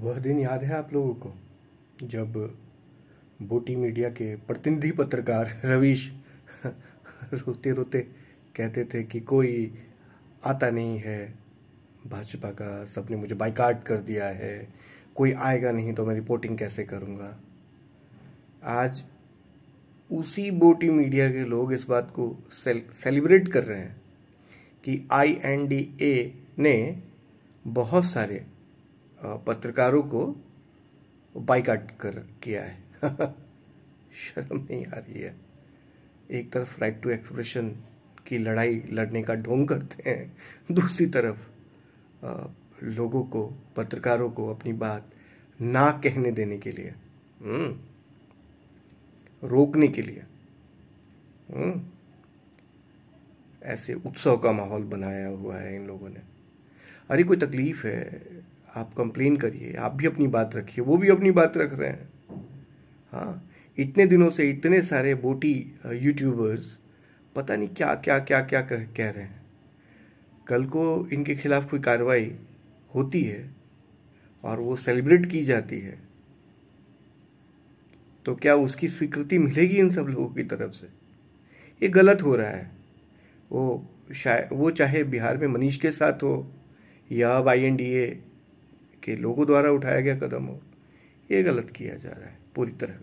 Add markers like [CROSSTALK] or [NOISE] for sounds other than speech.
वह दिन याद है आप लोगों को जब बोटी मीडिया के प्रतिनिधि पत्रकार रवीश [LAUGHS] रोते रोते कहते थे कि कोई आता नहीं है भाजपा का सबने मुझे बाइकाट कर दिया है कोई आएगा नहीं तो मैं रिपोर्टिंग कैसे करूँगा आज उसी बोटी मीडिया के लोग इस बात को सेल, सेलिब्रेट कर रहे हैं कि आई एन डी ए ने बहुत सारे पत्रकारों को बाइकाट कर किया है [LAUGHS] शर्म नहीं आ रही है एक तरफ राइट टू एक्सप्रेशन की लड़ाई लड़ने का ढोंग करते हैं दूसरी तरफ लोगों को पत्रकारों को अपनी बात ना कहने देने के लिए हम्म, रोकने के लिए हम्म, ऐसे उत्सव का माहौल बनाया हुआ है इन लोगों ने अरे कोई तकलीफ है आप कंप्लेन करिए आप भी अपनी बात रखिए वो भी अपनी बात रख रहे हैं हाँ इतने दिनों से इतने सारे बोटी यूट्यूबर्स पता नहीं क्या क्या क्या क्या कह, कह रहे हैं कल को इनके खिलाफ कोई कार्रवाई होती है और वो सेलिब्रेट की जाती है तो क्या उसकी स्वीकृति मिलेगी इन सब लोगों की तरफ से ये गलत हो रहा है वो शायद वो चाहे बिहार में मनीष के साथ हो या अब आई एन डी ए के लोगों द्वारा उठाया गया कदम हो ये गलत किया जा रहा है पूरी तरह